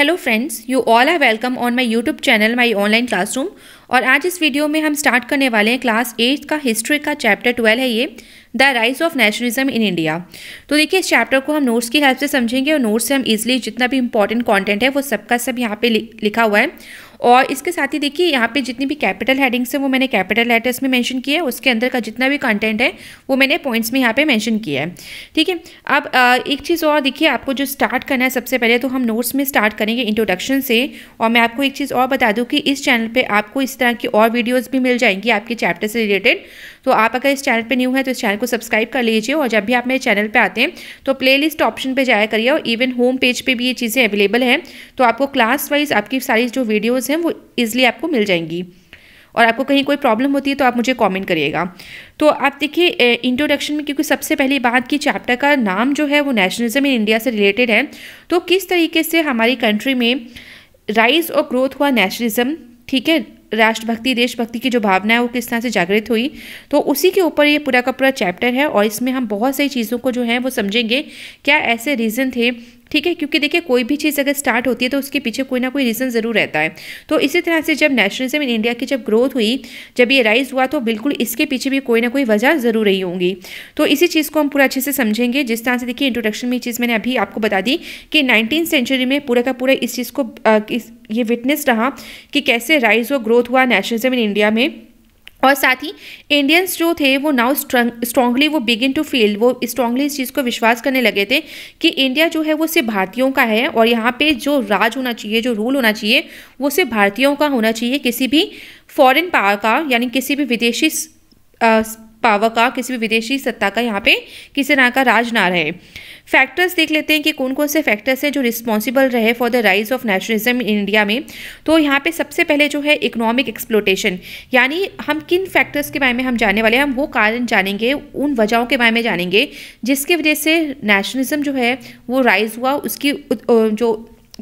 hello friends you all are welcome on my YouTube channel my online classroom और आज इस video में हम स्टार्ट करने वाले हैं क्लास एट्थ का हिस्ट्री का चैप्टर ट्वेल्व है ये the rise of nationalism in India तो देखिए इस चैप्टर को हम नोट्स की हेल्प से समझेंगे और नोट्स से हम इजिली जितना भी इंपॉर्टेंट कॉन्टेंट है वो सबका सब यहाँ पे लिखा हुआ है और इसके साथ ही देखिए यहाँ पे जितनी भी कैपिटल हेडिंग्स हैं वो मैंने कैपिटल लेटर्स में मेंशन किया है उसके अंदर का जितना भी कंटेंट है वो मैंने पॉइंट्स में यहाँ पे मेंशन किया है ठीक है अब एक चीज़ और देखिए आपको जो स्टार्ट करना है सबसे पहले तो हम नोट्स में स्टार्ट करेंगे इंट्रोडक्शन से और मैं आपको एक चीज़ और बता दूँ कि इस चैनल पर आपको इस तरह की और वीडियोज़ भी मिल जाएंगी आपके चैप्टर से रिलेटेड तो आप अगर इस चैनल पर न्यू है तो इस चैनल को सब्सक्राइब कर लीजिए और जब भी आप मेरे चैनल पर आते हैं तो प्ले ऑप्शन पर जाया करिए और इवन होम पेज पर भी ये चीज़ें अवेलेबल हैं तो आपको क्लास वाइज आपकी सारी जो वीडियोज़ हैं वो ईज़िली आपको मिल जाएंगी और आपको कहीं कोई प्रॉब्लम होती है तो आप मुझे कमेंट करिएगा तो आप देखिए इंट्रोडक्शन में क्योंकि सबसे पहली बात की चैप्टर का नाम जो है वो नेशनलिज्म इन इंडिया से रिलेटेड है तो किस तरीके से हमारी कंट्री में राइज और ग्रोथ हुआ नेशनलिज्म ठीक है राष्ट्रभक्ति देशभक्ति की जो भावना है वो किस तरह से जागृत हुई तो उसी के ऊपर ये पूरा का पूरा चैप्टर है और इसमें हम बहुत सारी चीज़ों को जो है वो समझेंगे क्या ऐसे रीज़न थे ठीक है क्योंकि देखिए कोई भी चीज़ अगर स्टार्ट होती है तो उसके पीछे कोई ना कोई रीज़न ज़रूर रहता है तो इसी तरह से जब नेशनलिज्म इन इंडिया की जब ग्रोथ हुई जब ये राइज हुआ तो बिल्कुल इसके पीछे भी कोई ना कोई वजह ज़रूर रही होंगी तो इसी चीज़ को हम पूरा अच्छे से समझेंगे जिस तरह से देखिए इंट्रोडक्शन में ये चीज़ मैंने अभी आपको बता दी कि नाइनटीन सेंचुरी में पूरा का पूरा इस चीज़ को ये विटनेस रहा कि कैसे राइज और ग्रोथ हुआ नेशनलिज्म इन इंडिया में और साथ ही इंडियंस जो थे वो नाउ स्ट्रांगली वो बिगिन टू फील वो स्ट्रांगली इस चीज़ को विश्वास करने लगे थे कि इंडिया जो है वो सिर्फ भारतीयों का है और यहाँ पे जो राज होना चाहिए जो रूल होना चाहिए वो सिर्फ भारतीयों का होना चाहिए किसी भी फॉरेन पावर का यानी किसी भी विदेशी आ, पावर का किसी भी विदेशी सत्ता का यहाँ पे किसी तरह का राज ना रहे फैक्टर्स देख लेते हैं कि कौन कौन से फैक्टर्स हैं जो रिस्पॉन्सिबल रहे for the rise of nationalism in India में तो यहाँ पे सबसे पहले जो है इकोनॉमिक एक्सप्लोटेशन यानी हम किन फैक्टर्स के बारे में हम जानने वाले हैं हम वो कारण जानेंगे उन वजहों के बारे में जानेंगे जिसकी वजह से नेशनलिज्म जो है वो राइज हुआ उसकी जो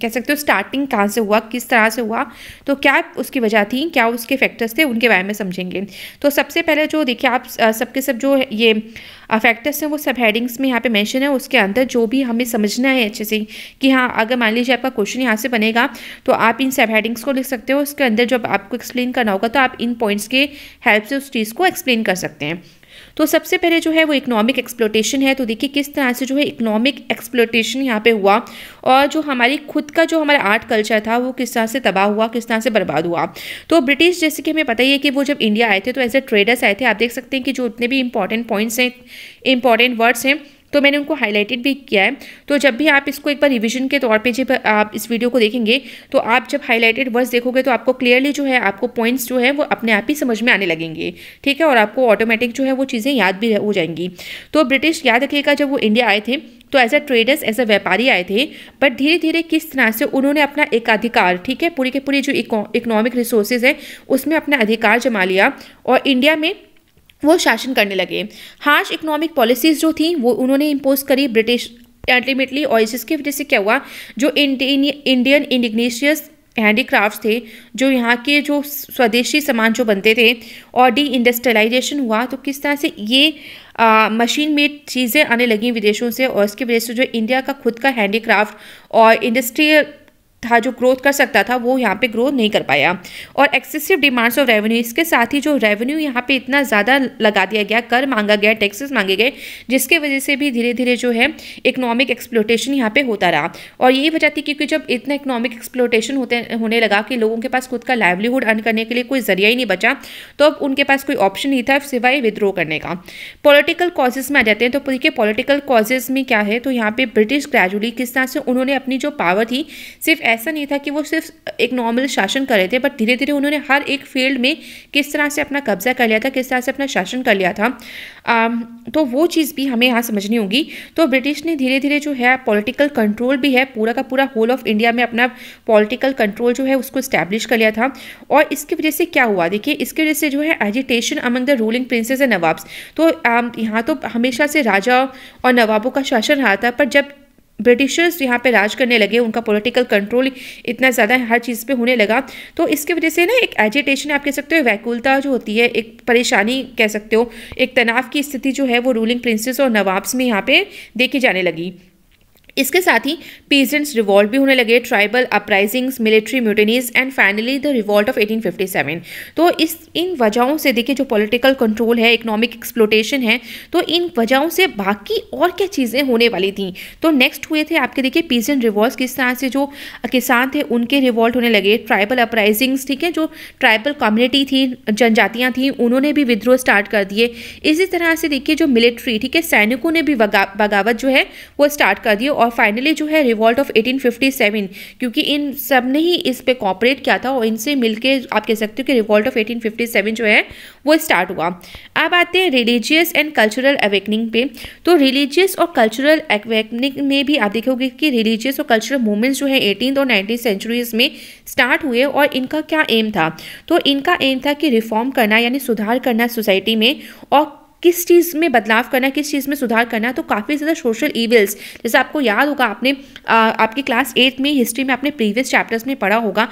कह सकते हो स्टार्टिंग कहाँ से हुआ किस तरह से हुआ तो क्या उसकी वजह थी क्या उसके फैक्टर्स थे उनके बारे में समझेंगे तो सबसे पहले जो देखिए आप सबके सब जो ये फैक्टर्स हैं वो सब हेडिंग्स में यहाँ पे मेंशन है उसके अंदर जो भी हमें समझना है अच्छे से कि हाँ अगर मान लीजिए आपका क्वेश्चन यहाँ से बनेगा तो आप इन सब हेडिंग्स को लिख सकते हो उसके अंदर जब आपको एक्सप्लेन करना होगा तो आप इन पॉइंट्स के हेल्प से उस चीज़ को एक्सप्लेन कर सकते हैं तो सबसे पहले जो है वो इकोनॉमिक एक्सप्लोटेशन है तो देखिए किस तरह से जो है इकोनॉमिक एक्सप्लोटेशन यहाँ पे हुआ और जो हमारी खुद का जो हमारा आर्ट कल्चर था वो किस तरह से तबाह हुआ किस तरह से बर्बाद हुआ तो ब्रिटिश जैसे कि हमें पता ही है कि वो जब इंडिया आए थे तो एज ए ट्रेडर्स आए थे आप देख सकते हैं कि जो उतने भी इंपॉर्टेंट पॉइंट्स हैं इंपॉर्टेंट वर्ड्स हैं तो मैंने उनको हाईलाइटेड भी किया है तो जब भी आप इसको एक बार रिविजन के तौर पे जब आप इस वीडियो को देखेंगे तो आप जब हाईलाइटेड वर्ड्स देखोगे तो आपको क्लियरली जो है आपको पॉइंट्स जो है वो अपने आप ही समझ में आने लगेंगे ठीक है और आपको ऑटोमेटिक जो है वो चीज़ें याद भी हो जाएंगी तो ब्रिटिश याद रखिएगा जब वो इंडिया आए थे तो as a traders as a व्यापारी आए थे बट धीरे धीरे किस तरह से उन्होंने अपना एकाधिकार ठीक है पूरी के पूरी जो इकोनॉमिक रिसोर्सेज है उसमें अपना अधिकार जमा लिया और इंडिया में वो शासन करने लगे हार्श इकोनॉमिक पॉलिसीज़ जो थी वो उन्होंने इम्पोज करी ब्रिटिश अल्टीमेटली और जिसकी वजह से क्या हुआ जो इंडियन इंडिग्नेशियस हैंडीक्राफ्ट थे जो यहाँ के जो स्वदेशी सामान जो बनते थे और डी इंडस्ट्रियलाइजेशन हुआ तो किस तरह से ये आ, मशीन मेड चीज़ें आने लगी विदेशों से और इसकी वजह से जो इंडिया का खुद का हैंडीक्राफ्ट और इंडस्ट्रियल था जो ग्रोथ कर सकता था वो यहाँ पे ग्रोथ नहीं कर पाया और एक्सेसिव डिमांड्स ऑफ रेवेन्यू इसके साथ ही जो रेवेन्यू यहाँ पे इतना ज़्यादा लगा दिया गया कर मांगा गया टैक्सेस मांगे गए जिसके वजह से भी धीरे धीरे जो है इकोनॉमिक एक्सप्लोटेशन यहाँ पे होता रहा और यही वजह थी क्योंकि जब इतना इकोनॉमिक एक्सप्लोटेशन होते होने लगा कि लोगों के पास खुद का लाइवलीहुड अर्न करने के लिए कोई जरिया ही नहीं बचा तो अब उनके पास कोई ऑप्शन नहीं था सिवाय विद्रो करने का पोलिटिकल कॉजेज़ में आ जाते हैं तो देखिए पोलिटिकल कॉजेज़ में क्या है तो यहाँ पर ब्रिटिश ग्रेजुअली किस तरह से उन्होंने अपनी जो पावर थी सिर्फ ऐसा नहीं था कि वो सिर्फ एक नॉर्मल शासन कर रहे थे बट धीरे धीरे उन्होंने हर एक फील्ड में किस तरह से अपना कब्जा कर लिया था किस तरह से अपना शासन कर लिया था आ, तो वो चीज़ भी हमें यहाँ समझनी होगी तो ब्रिटिश ने धीरे धीरे जो है पॉलिटिकल कंट्रोल भी है पूरा का पूरा होल ऑफ इंडिया में अपना पॉलिटिकल कंट्रोल जो है उसको इस्टेब्लिश कर लिया था और इसकी वजह से क्या हुआ देखिए इसकी वजह से जो है agitation among the ruling princes and nawabs तो यहाँ तो हमेशा से राजा और नवाबों का शासन रहा था पर जब ब्रिटिशर्स यहाँ पे राज करने लगे उनका पॉलिटिकल कंट्रोल इतना ज़्यादा हर चीज़ पे होने लगा तो इसके वजह से ना एक एजिटेशन आप कह सकते हो वैकुलता जो होती है एक परेशानी कह सकते हो एक तनाव की स्थिति जो है वो रूलिंग प्रिंसेस और नवाब्स में यहाँ पे देखी जाने लगी इसके साथ ही पीजेंट्स रिवॉल्ट भी होने लगे tribal uprisings military mutinies and finally the revolt of 1857 तो इस इन वजहों से देखिए जो पॉलिटिकल कंट्रोल है इकोनॉमिक एक्सप्लोटेशन है तो इन वजहों से बाकी और क्या चीज़ें होने वाली थी तो नेक्स्ट हुए थे आपके देखिए पीजेंट रिवॉल्ट किस तरह से जो किसान थे उनके रिवॉल्ट होने लगे ट्राइबल अपराइजिंग्स ठीक है जो ट्राइबल कम्युनिटी थी जनजातियाँ थी उन्होंने भी विद्रोह स्टार्ट कर दिए इसी तरह से देखिए जो मिलिट्री ठीक है सैनिकों ने भी बगावत जो है वो स्टार्ट कर दिए और और फाइनली जो है रिवॉल्ट ऑफ 1857 क्योंकि इन सब ने ही इस पर कॉपरेट किया था और इनसे मिलके आप कह सकते हो कि रिवॉल्ट ऑफ 1857 जो है वो स्टार्ट हुआ अब आते हैं रिलीजियस एंड कल्चरल अवेकनिंग पे तो रिलीजियस और कल्चरल अवेकनिंग में भी आप देखोगे कि रिलीजियस और कल्चरल मूवमेंट्स जो है एटीन और नाइनटीन सेंचुरीज में स्टार्ट हुए और इनका क्या एम था तो इनका एम था कि रिफॉर्म करना यानी सुधार करना सोसाइटी में और किस चीज़ में बदलाव करना किस चीज़ में सुधार करना तो काफ़ी ज़्यादा सोशल इविल्स जैसे आपको याद होगा आपने आ, आपकी क्लास एट्थ में हिस्ट्री में आपने प्रीवियस चैप्टर्स में पढ़ा होगा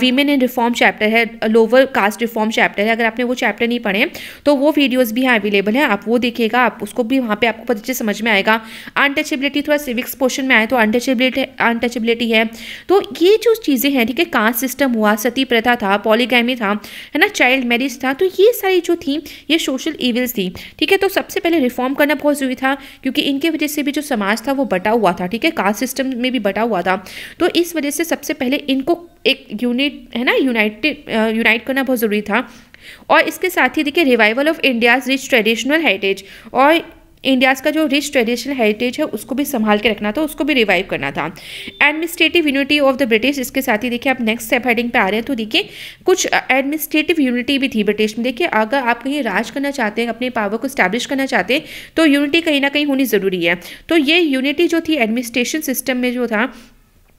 वीमेन इन रिफॉर्म चैप्टर है लोअर कास्ट रिफॉर्म चैप्टर है अगर आपने वो चैप्टर नहीं पढ़े तो वो वीडियोज़ भी हैं अवेलेबल हैं आप वो देखिएगा आप उसको भी वहाँ पर आपको पता अच्छे समझ में आएगा अनटचेबिलिटी थोड़ा सिविक्स पोर्शन में आए तो अनटचेबिलिटी अनटचेबिलिटी है तो ये जो चीज़ें हैं ठीक है कास्ट सिस्टम हुआ सती प्रथा था पॉलीगैमी था है ना चाइल्ड मैरिज था तो ये सारी जो थी ये सोशल ईवेल्स थी ठीक है तो सबसे पहले रिफॉर्म करना बहुत जरूरी था क्योंकि इनके वजह से भी जो समाज था वो बटा हुआ था ठीक है कास्ट सिस्टम में भी बटा हुआ था तो इस वजह से सबसे पहले इनको एक यूनिट है ना यूनाइटेड यूनाइट करना बहुत ज़रूरी था और इसके साथ ही देखिए revival of India's rich traditional heritage और इंडियाज़ का जो रिच ट्रेडिशनल हेरिटेज है उसको भी संभाल के रखना था उसको भी रिवाइव करना था administrative unity of the British इसके साथ ही देखिए आप नेक्स्ट स्टेप हेडिंग पे आ रहे हैं तो देखिए कुछ एडमिनिस्ट्रेटिव यूनिटी भी थी ब्रिटिश में देखिए अगर आप कहीं राज करना चाहते हैं अपने पावर को स्टैब्लिश करना चाहते हैं तो यूनिटी कहीं ना कहीं होनी ज़रूरी है तो ये यूनिटी जो थी एडमिनिस्ट्रेशन सिस्टम में जो था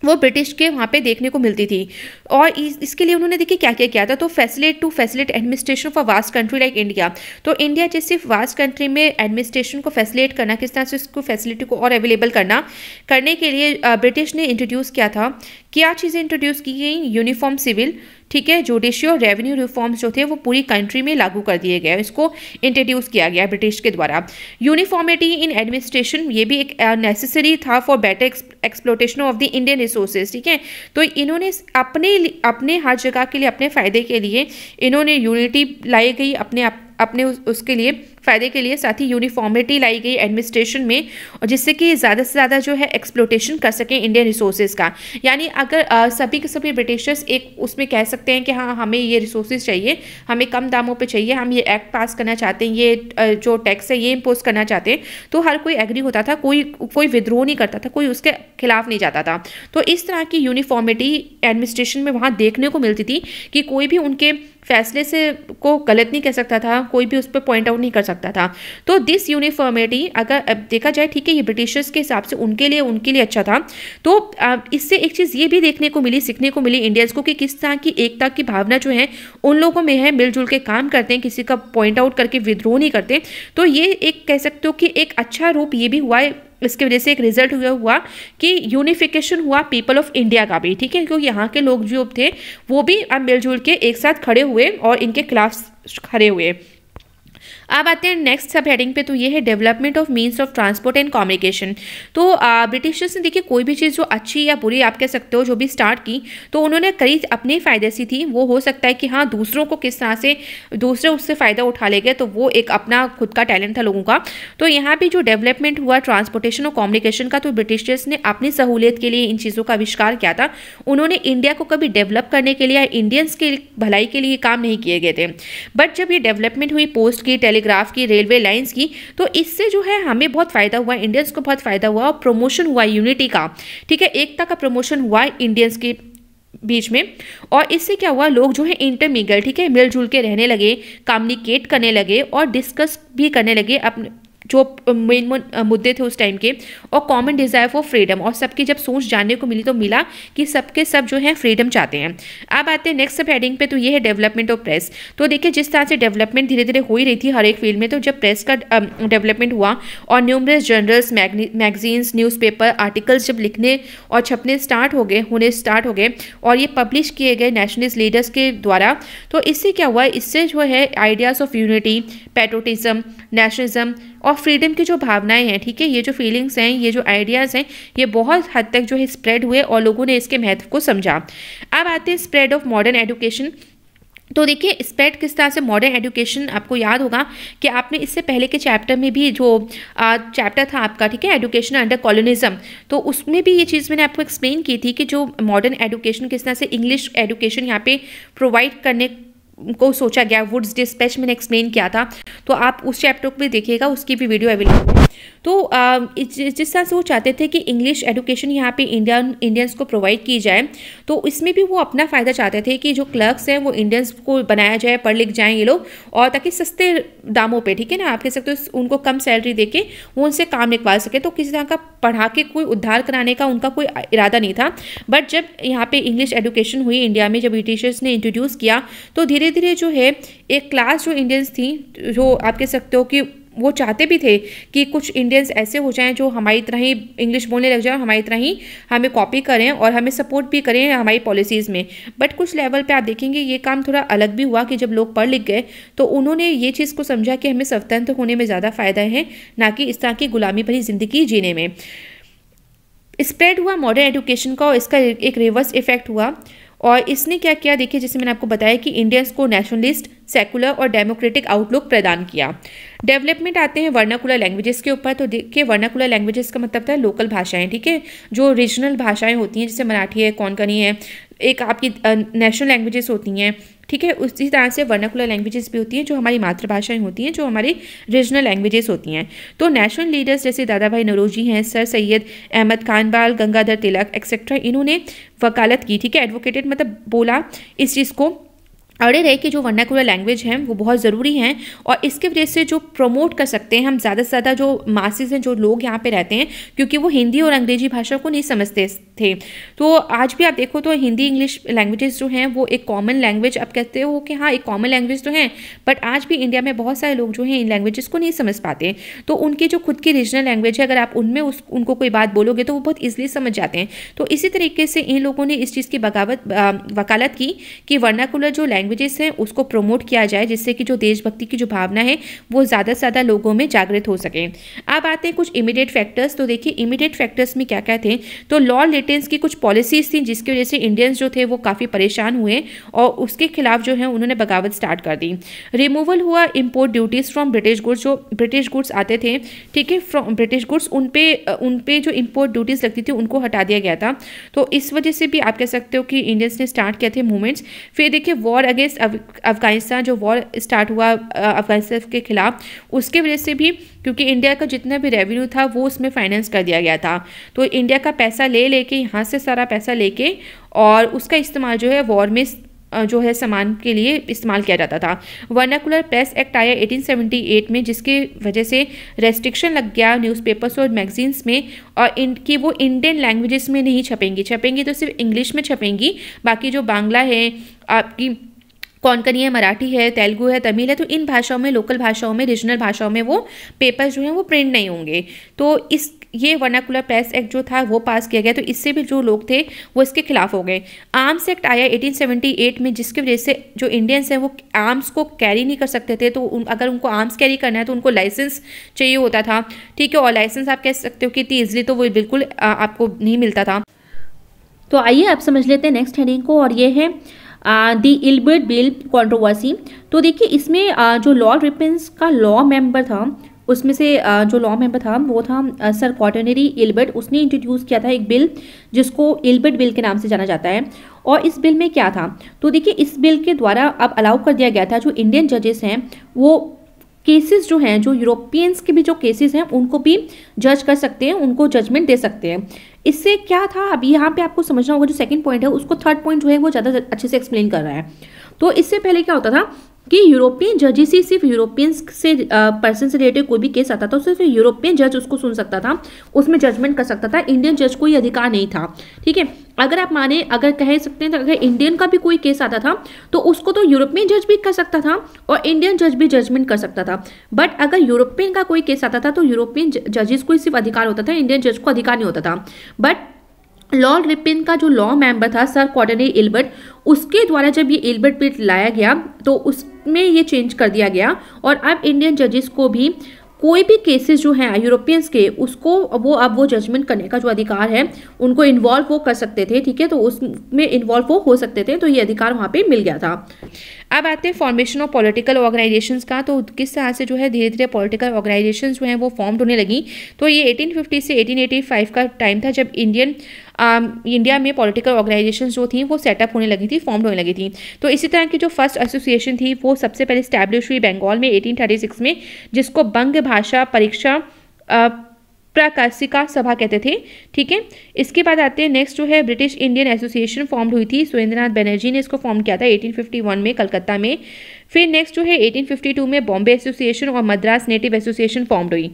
वो ब्रिटिश के वहाँ पे देखने को मिलती थी और इस, इसके लिए उन्होंने देखिए क्या क्या किया था तो facilitate to facilitate administration for vast country like India तो इंडिया जैसे सिर्फ वास्ट कंट्री में एडमिनिस्ट्रेशन को फैसिलेट करना किस तरह से उसको फैसिलिटी को और अवेलेबल करना करने के लिए ब्रिटिश ने इंट्रोड्यूस किया था क्या चीज़ें इंट्रोड्यूस की गई यूनिफॉर्म सिविल ठीक है जुडिशियो रेवेन्यू रिफॉर्म्स जो थे वो पूरी कंट्री में लागू कर दिए गए इसको इंट्रोड्यूस किया गया ब्रिटिश के द्वारा यूनिफॉर्मिटी इन एडमिनिस्ट्रेशन ये भी एक नेसेसरी था for better exploitation of the Indian resources ठीक है तो इन्होंने अपने अपने हर जगह के लिए अपने फ़ायदे के लिए इन्होंने यूनिटी लाई गई अपने आप अपने उस, उसके लिए फ़ायदे के लिए साथ ही यूनिफॉर्मिटी लाई गई एडमिनिस्ट्रेशन में और जिससे कि ज़्यादा से ज़्यादा जो है एक्सप्लोटेशन कर सकें इंडियन रिसोर्सेज का यानी अगर आ, सभी के सभी ब्रिटिशर्स एक उसमें कह सकते हैं कि हाँ हमें ये रिसोर्सेज चाहिए हमें कम दामों पर चाहिए हम ये एक्ट पास करना चाहते हैं ये जो टैक्स है ये इम्पोज करना चाहते हैं तो हर कोई एग्री होता था कोई कोई विद्रोह नहीं करता था कोई उसके खिलाफ नहीं जाता था तो इस तरह की यूनिफॉर्मिटी एडमिनिस्ट्रेशन में वहाँ देखने को मिलती थी कि कोई भी उनके फैसले से को गलत नहीं कह सकता था कोई भी उस पर पॉइंट आउट नहीं कर सकता था तो दिस यूनिफॉर्मिटी अगर देखा जाए ठीक है ये ब्रिटिशर्स के हिसाब से उनके लिए उनके लिए अच्छा था तो इससे एक चीज़ ये भी देखने को मिली सीखने को मिली इंडियंस को कि किस तरह की एकता की भावना जो है उन लोगों में है मिलजुल के काम करते हैं किसी का पॉइंट आउट करके विद्रोह नहीं करते तो ये एक कह सकते हो कि एक अच्छा रूप ये भी हुआ है इसकी वजह से एक रिजल्ट हुआ हुआ कि यूनिफिकेशन हुआ पीपल ऑफ इंडिया का भी ठीक है क्योंकि यहाँ के लोग जो थे वो भी अब मिलजुल के एक साथ खड़े हुए और इनके खिलाफ खड़े हुए अब आते हैं नेक्स्ट सब हेडिंग पे तो ये है development of means of transport and communication तो ब्रिटिशर्स ने देखिए कोई भी चीज़ जो अच्छी या बुरी आप कह सकते हो जो भी स्टार्ट की तो उन्होंने कई अपने फ़ायदे सी थी वो हो सकता है कि हाँ दूसरों को किस तरह से दूसरे उससे फ़ायदा उठा ले गए तो वो एक अपना खुद का टैलेंट था लोगों का तो यहाँ भी जो डेवलपमेंट हुआ ट्रांसपोर्टेशन और कम्युनिकेशन का तो ब्रिटिशर्स ने अपनी सहूलियत के लिए इन चीज़ों का आविष्कार किया था उन्होंने इंडिया को कभी डेवलप करने के लिए या इंडियंस के भलाई के लिए काम नहीं किए गए थे बट जब ये डेवलपमेंट हुई पोस्ट की टेलीग्राफ की रेलवे लाइन्स की तो इससे जो है हमें बहुत फ़ायदा हुआ इंडियंस को बहुत फ़ायदा हुआ और प्रमोशन हुआ यूनिटी का ठीक है एकता का प्रमोशन हुआ इंडियंस के बीच में और इससे क्या हुआ लोग जो है इंटरमीगल ठीक है मिलजुल के रहने लगे कम्युनिकेट करने लगे और डिस्कस भी करने लगे अपने जो मेन मुद्दे थे उस टाइम के और कॉमन डिज़ायर फॉर फ्रीडम और सबकी जब सोच जानने को मिली तो मिला कि सबके सब जो है फ्रीडम चाहते हैं अब आते हैं नेक्स्ट सब हेडिंग पे तो ये है डेवलपमेंट ऑफ प्रेस तो देखिए जिस तरह से डेवलपमेंट धीरे धीरे हो ही रही थी हर एक फील्ड में तो जब प्रेस का डेवलपमेंट हुआ और numerous journals magazines newspaper articles जब लिखने और छपने स्टार्ट हो गए होने स्टार्ट हो गए और ये पब्लिश किए गए नेशनलिस्ट लीडर्स के द्वारा तो इससे क्या हुआ इससे जो है ideas of unity patriotism nationalism और ऑफ फ्रीडम की जो भावनाएं हैं ठीक है ये जो फीलिंग्स हैं ये जो आइडियाज़ हैं ये बहुत हद तक जो है स्प्रेड हुए और लोगों ने इसके महत्व को समझा अब आते हैं स्प्रेड ऑफ मॉडर्न एजुकेशन तो देखिए स्प्रेड किस तरह से मॉडर्न एजुकेशन आपको याद होगा कि आपने इससे पहले के चैप्टर में भी जो चैप्टर था आपका ठीक है एजुकेशन अंडर कॉलोनिज्म तो उसमें भी ये चीज़ मैंने आपको एक्सप्लेन की थी कि जो मॉडर्न एजुकेशन किस तरह से इंग्लिश एजुकेशन यहाँ पे प्रोवाइड करने को सोचा गया वुड्स डिस्पैच मैंने एक्सप्लेन किया था तो आप उस चैप्टर को भी देखिएगा उसकी भी वीडियो अवेलेबल है तो जिस तरह से वो चाहते थे कि इंग्लिश एजुकेशन यहाँ पे इंडियन इंडियंस को प्रोवाइड की जाए तो इसमें भी वो अपना फ़ायदा चाहते थे कि जो क्लर्क्स हैं वो इंडियंस को बनाया जाए पढ़ लिख जाएँ ये लोग और ताकि सस्ते दामों पर ठीक है ना आप कह सकते हो उनको कम सैलरी दे के वो उनसे काम निकवा सके तो किसी तरह का पढ़ा के कोई उद्धार कराने का उनका कोई इरादा नहीं था बट जब यहाँ पर इंग्लिश एजुकेशन हुई इंडिया में जब ब्रिटिशर्स ने इंट्रोड्यूस किया तो धीरे धीरे धीरे जो है एक क्लास जो इंडियंस थी जो आप कह सकते हो कि वो चाहते भी थे कि कुछ इंडियंस ऐसे हो जाएं जो हमारी तरह ही इंग्लिश बोलने लग जाएं हमारी तरह ही हमें कॉपी करें और हमें सपोर्ट भी करें हमारी पॉलिसीज़ में बट कुछ लेवल पे आप देखेंगे ये काम थोड़ा अलग भी हुआ कि जब लोग पढ़ लिख गए तो उन्होंने ये चीज़ को समझा कि हमें स्वतंत्र होने में ज़्यादा फ़ायदा है ना कि इस तरह की गुलामी भरी ज़िंदगी जीने में स्प्रेड हुआ मॉडर्न एजुकेशन का और इसका एक रिवर्स इफेक्ट हुआ और इसने क्या किया देखिए जैसे मैंने आपको बताया कि इंडियंस को नेशनलिस्ट सेकुलर और डेमोक्रेटिक आउटलुक प्रदान किया डेवलपमेंट आते हैं वर्नाकुलर लैंग्वेजेस के ऊपर तो देखिए वर्नाकुलर लैंग्वेजेस का मतलब था तो लोकल भाषाएं ठीक है जो रीजनल भाषाएं होती हैं जैसे मराठी है कनी है एक आपकी नेशनल लैंग्वेजेस होती हैं ठीक है उसी तरह से वर्नाकुलर लैंग्वेजेस भी होती हैं जो हमारी मातृभाषाएं होती हैं जो हमारी रीजनल लैंग्वेजेस होती हैं तो नेशनल लीडर्स जैसे दादा भाई नरोजी हैं सर सैयद अहमद खान बाल गंगाधर तिलक एक्सेट्रा इन्होंने वकालत की ठीक है एडवोकेटेड मतलब बोला इस चीज़ को अड़े रहे कि जो वर्नाकुलर लैंग्वेज हैं वो बहुत ज़रूरी हैं और इसके वजह से जो प्रमोट कर सकते हैं हम ज़्यादा से ज़्यादा जो मासेस हैं जो लोग यहाँ पे रहते हैं क्योंकि वो हिंदी और अंग्रेजी भाषा को नहीं समझते थे तो आज भी आप देखो तो हिंदी इंग्लिश लैंग्वेजेस जो हैं वो एक कॉमन लैंग्वेज आप कहते हो कि हाँ एक कॉमन लैंग्वेज तो है बट आज भी इंडिया में बहुत सारे लोग जो हैं इन लैंग्वेजेस को नहीं समझ पाते तो उनकी जो खुद की रीजनल लैंग्वेज है अगर आप उनमें उस उनको कोई बात बोलोगे तो वो बहुत ईजिली समझ जाते हैं तो इसी तरीके से इन लोगों ने इस चीज़ की बगावत वकालत की कि वर्नाकुलर जो लैंग्वेज लैंग्वेजेस हैं उसको प्रमोट किया जाए जिससे कि जो देशभक्ति की जो भावना है वो ज़्यादा से ज़्यादा लोगों में जागृत हो सके अब आते हैं कुछ इमीडिएट फैक्टर्स तो देखिए इमीडिएट फैक्टर्स में क्या क्या थे तो लॉ लेटेंस की कुछ पॉलिसीज थी जिसकी वजह से इंडियंस जो थे वो काफ़ी परेशान हुए और उसके खिलाफ जो है उन्होंने बगावत स्टार्ट कर दी रिमूवल हुआ import duties from British goods जो ब्रिटिश गुड्स आते थे ठीक है फ्रॉम ब्रिटिश गुड्स उन पे उन पे जो इम्पोर्ट ड्यूटीज़ लगती थी उनको हटा दिया गया था तो इस वजह से भी आप कह सकते हो कि इंडियंस ने स्टार्ट किया थे मूवमेंट्स फिर देखिए वॉर अगेंस्ट अफगानिस्तान जो वॉर स्टार्ट हुआ अफगानिस्तान के खिलाफ उसके वजह से भी क्योंकि इंडिया का जितना भी रेवेन्यू था वो उसमें फाइनेंस कर दिया गया था तो इंडिया का पैसा ले लेके यहाँ से सारा पैसा लेके और उसका इस्तेमाल जो है वॉर में जो है सामान के लिए इस्तेमाल किया जाता था वर्नाकुलर प्रेस एक्ट आया 1878 में जिसके वजह से रेस्ट्रिक्शन लग गया न्यूज़पेपर्स और मैगजीन्स में और इन कि वो इंडियन लैंग्वेजेस में नहीं छपेंगी छपेंगी तो सिर्फ इंग्लिश में छपेंगी बाकी जो बांग्ला है आपकी कौनकनी है मराठी है तेलुगु है तमिल है तो इन भाषाओं में लोकल भाषाओं में रीजनल भाषाओं में वो पेपर जो हैं वो प्रिंट नहीं होंगे तो इस ये वर्नाकुलर प्रेस एक्ट जो था वो पास किया गया तो इससे भी जो लोग थे वो इसके खिलाफ हो गए आर्म्स एक्ट आया 1878 में जिसकी वजह से जो इंडियंस हैं वो आर्म्स को कैरी नहीं कर सकते थे तो उन, अगर उनको आर्म्स कैरी करना है तो उनको लाइसेंस चाहिए होता था ठीक है और लाइसेंस आप कह सकते हो कि इतनी ईजिली तो वो बिल्कुल आ, आपको नहीं मिलता था तो आइए आप समझ लेते हैं नेक्स्ट हेडिंग को और ये है दी इलबर्ट बिल कॉन्ट्रोवर्सी तो देखिए इसमें आ, जो लॉर्ड रिपेंस का लॉ मेंबर था उसमें से आ, जो लॉ मेंबर था वो था सर कॉटनरी इलबर्ट उसने इंट्रोड्यूस किया था एक बिल जिसको इलबर्ट बिल के नाम से जाना जाता है और इस बिल में क्या था तो देखिए इस बिल के द्वारा अब अलाउ कर दिया गया था जो इंडियन जजेस हैं वो केसेस जो हैं जो यूरोपियंस के भी जो केसेस हैं उनको भी जज कर सकते हैं उनको जजमेंट दे सकते हैं इससे क्या था अभी यहाँ पे आपको समझना होगा जो सेकंड पॉइंट है उसको थर्ड पॉइंट जो है वो ज़्यादा अच्छे से एक्सप्लेन कर रहा है तो इससे पहले क्या होता था कि यूरोपियन जजेस ही सिर्फ यूरोपियंस से पर्सन से रिलेटेड कोई भी केस आता था सिर्फ यूरोपियन जज उसको सुन सकता था उसमें जजमेंट कर सकता था इंडियन जज को ये अधिकार नहीं था ठीक है अगर आप माने अगर कह सकते हैं तो अगर इंडियन का भी कोई केस आता था तो उसको तो यूरोपियन जज भी कर सकता था और इंडियन जज भी जजमेंट कर सकता था बट अगर यूरोपियन का कोई केस आता था तो यूरोपियन जजेस को सिर्फ अधिकार होता था इंडियन जज को अधिकार नहीं होता था बट लॉर्ड रिपिन का जो लॉ मेंबर था सर कॉर्डनी एल्बर्ट उसके द्वारा जब ये एल्बर्ट पीट लाया गया तो उसमें ये चेंज कर दिया गया और अब इंडियन जजेस को भी कोई भी केसेस जो हैं यूरोपियंस के उसको वो अब वो जजमेंट करने का जो अधिकार है उनको इन्वॉल्व वो कर सकते थे ठीक है तो उसमें इन्वॉल्व वो हो सकते थे तो ये अधिकार वहाँ पे मिल गया था अब आते हैं फॉर्मेशन ऑफ पॉलिटिकल ऑर्गेनाइजेशंस का तो किस तरह से जो है धीरे धीरे पॉलिटिकल ऑर्गेनाइजेशन जो हैं वो फॉर्म होने लगी तो ये 1850 से 1885 का टाइम था जब इंडियन आ, इंडिया में पॉलिटिकल ऑर्गेनाइजेशन जो थी वो सेटअप होने लगी थी फॉर्म होने लगी थी तो इसी तरह की जो फर्स्ट एसोसिएशन थी वो सबसे पहले स्टैब्लिश हुई बंगाल में एटीन में जिसको बंग भाषा परीक्षा प्राकाशिका सभा कहते थे ठीक है इसके बाद आते हैं नेक्स्ट जो है ब्रिटिश इंडियन एसोसिएशन फॉर्म हुई थी सुरेंद्रनाथ बनर्जी ने इसको फॉर्म किया था 1851 में कलकत्ता में फिर नेक्स्ट जो है 1852 में बॉम्बे एसोसिएशन और मद्रास नेटिव एसोसिएशन फॉर्म हुई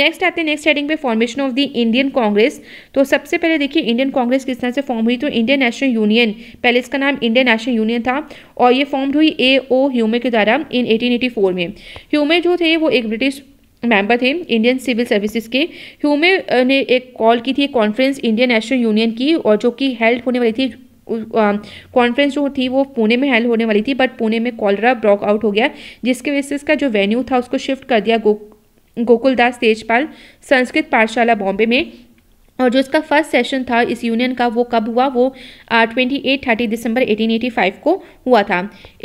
नेक्स्ट आते हैं नेक्स्ट हेडिंग पे formation of the Indian Congress तो सबसे पहले देखिए इंडियन कांग्रेस किस तरह से फॉर्म हुई तो इंडियन नेशनल यूनियन पहले इसका नाम इंडियन नेशनल यूनियन था और ये फॉर्म हुई ए ओ ह्यूमे के द्वारा इन एटीन में ह्यूमे जो थे वो एक ब्रिटिश मेंबर थे इंडियन सिविल सर्विसेज के ह्यूमे uh, ने एक कॉल की थी कॉन्फ्रेंस इंडियन नेशनल यूनियन की और जो कि हेल्ड होने वाली थी कॉन्फ्रेंस um, जो थी वो पुणे में हेल्ड होने वाली थी बट पुणे में कॉलरा ब्रॉक आउट हो गया जिसके वजह से इसका जो वेन्यू था उसको शिफ्ट कर दिया गो गोकुलदास तेजपाल संस्कृत पाठशाला बॉम्बे में और जो इसका फर्स्ट सेशन था इस यूनियन का वो कब हुआ वो ट्वेंटी एट थर्टी दिसंबर 1885 को हुआ था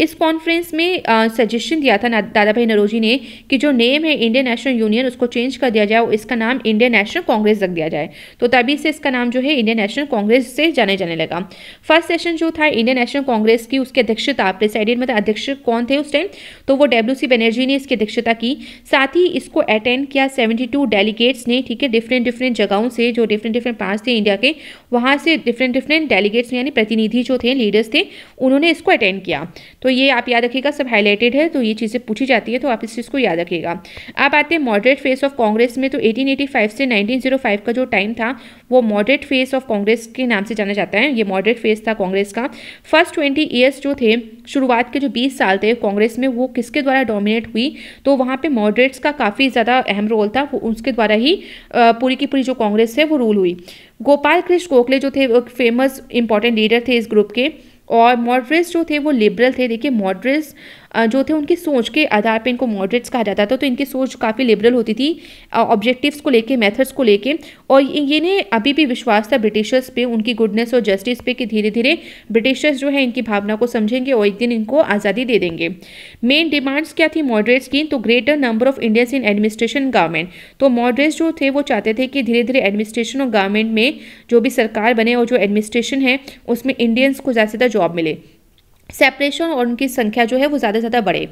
इस कॉन्फ्रेंस में सजेशन दिया था दादा भाई नरोजी ने कि जो नेम है इंडियन नेशनल यूनियन उसको चेंज कर दिया जाए और इसका नाम इंडियन नेशनल कांग्रेस रख दिया जाए तो तभी से इसका नाम जो है इंडियन नेशनल कांग्रेस से जाने जाने लगा फर्स्ट सेशन जो था इंडियन नेशनल कांग्रेस की उसकी अध्यक्षता प्रेसाइडेंट मतलब अध्यक्ष कौन थे उस टाइम तो वो डब्ल्यू सी बनर्जी ने इसकी अध्यक्षता की साथ ही इसको अटेंड किया सेवेंटी डेलीगेट्स ने ठीक है डिफरेंट डिफरेंट जगहों से जो डिफरेंट डिफरेंट पार्ट्स थे इंडिया के वहाँ से डिफरेंट डिफरेंट डेलीगेट्स यानी प्रतिनिधि जो थे लीडर्स थे उन्होंने इसको अटेंड किया तो ये आप याद रखिएगा सब हाईलाइटेड है तो ये चीज़ें पूछी जाती है तो आप इस चीज़ को याद रखिएगा अब आते हैं मॉडरेट फेस ऑफ कांग्रेस में तो एटीन से नाइनटीन oh का जो टाइम था वो मॉडरेट फेस ऑफ कांग्रेस के नाम से जाना जाता है ये मॉडरेट फेस था कांग्रेस का फर्स्ट ट्वेंटी ईयर्स जो थे शुरुआत के जो बीस साल थे कांग्रेस में वो किसके द्वारा डोमिनेट हुई तो वहाँ पर मॉडरेट्स का काफ़ी ज़्यादा अहम रोल था वो उसके द्वारा ही पूरी की पूरी जो कांग्रेस है वो रूल कबूल हुई गोपाल कृष्ण गोखले जो थे वो फेमस इंपॉर्टेंट लीडर थे इस ग्रुप के और मॉडरेट्स जो थे वो लिबरल थे देखिए मॉडरेट्स जो थे उनकी सोच के आधार पर इनको मॉडरेट्स कहा जाता था तो इनकी सोच काफ़ी लिबरल होती थी ऑब्जेक्टिव्स को लेके मेथड्स को लेके और ये अभी भी विश्वास था ब्रिटिशर्स पे उनकी गुडनेस और जस्टिस पे कि धीरे धीरे ब्रिटिशर्स जो है इनकी भावना को समझेंगे और एक दिन इनको आज़ादी दे देंगे मेन डिमांड्स क्या थी मॉडरेट्स की तो greater number of Indians in administration government तो मॉडरेट्स जो थे वो चाहते थे कि धीरे धीरे एडमिनिस्ट्रेशन और गवर्नमेंट में जो भी सरकार बने और जो एडमिनिस्ट्रेशन है उसमें इंडियंस को ज़्यादा से ज़्यादा जॉब मिले सेपरेशन और उनकी संख्या जो है वो ज़्यादा से ज़्यादा बढ़े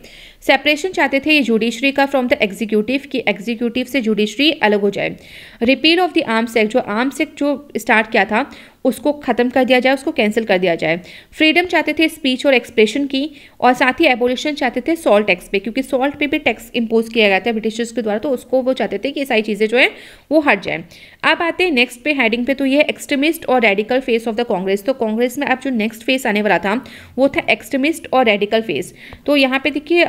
सेपरेशन चाहते थे ये जुडिशरी का फ्रॉम द एग्जीक्यूटिव कि एग्जीक्यूटिव से जुडिशरी अलग हो जाए repeal of the arms act जो आर्म्स एक्ट जो स्टार्ट किया था उसको ख़त्म कर दिया जाए उसको कैंसिल कर दिया जाए फ्रीडम चाहते थे स्पीच और एक्सप्रेशन की और साथ ही एबोलिशन चाहते थे सॉल्ट टैक्स पे क्योंकि सॉल्ट पे भी टैक्स इम्पोज किया गया था ब्रिटिशर्स के द्वारा तो उसको वो चाहते थे कि ये सारी चीज़ें जो है वो हट जाएँ अब आते हैं नेक्स्ट पे हेडिंग पे तो ये एक्सट्रीमिस्ट और radical face of the Congress तो कांग्रेस में अब जो नेक्स्ट फेस आने वाला था वो था एक्सट्रीमिस्ट और रेडिकल फेस तो यहाँ पे देखिए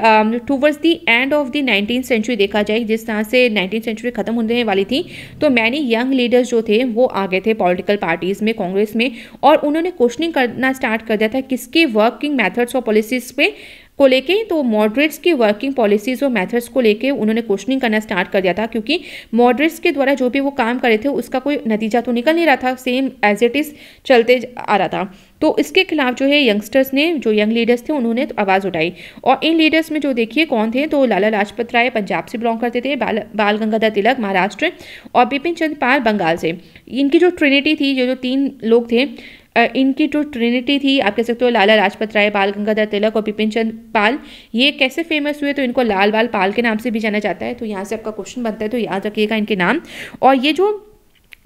towards the end of the nineteen century देखा जाए जिस तरह से नाइनटीन सेंचुरी खत्म होने वाली थी तो मैनी यंग लीडर्स जो थे वो आ गए थे पॉलिटिकल पार्टीज़ में कांग्रेस में और उन्होंने क्वेश्चनिंग करना स्टार्ट कर दिया था किसके वर्किंग मैथड्स और पॉलिसीज पे को लेके तो मॉडरेट्स की वर्किंग पॉलिसीज और मेथड्स को लेके उन्होंने क्वेश्चनिंग करना स्टार्ट कर दिया था क्योंकि मॉडरेट्स के द्वारा जो भी वो काम कर रहे थे उसका कोई नतीजा तो निकल नहीं रहा था सेम एज इट इज़ चलते आ रहा था तो इसके खिलाफ जो है यंगस्टर्स ने जो यंग लीडर्स थे उन्होंने तो आवाज़ उठाई और इन लीडर्स में जो देखिए कौन थे तो लाला लाजपत राय पंजाब से बिलोंग करते थे बाल बाल गंगाधर तिलक महाराष्ट्र और बिपिन चंद पाल बंगाल से इनकी जो ट्रिनिटी थी जो जो तीन लोग थे इनकी जो ट्रिनिटी थी आप कह सकते हो लाला लाजपत राय बाल गंगाधर तिलक और बिपिन चंद पाल ये कैसे फेमस हुए तो इनको लाल बाल पाल के नाम से भी जाना जाता है तो यहाँ से आपका क्वेश्चन बनता है तो याद रखिएगा इनके नाम और ये जो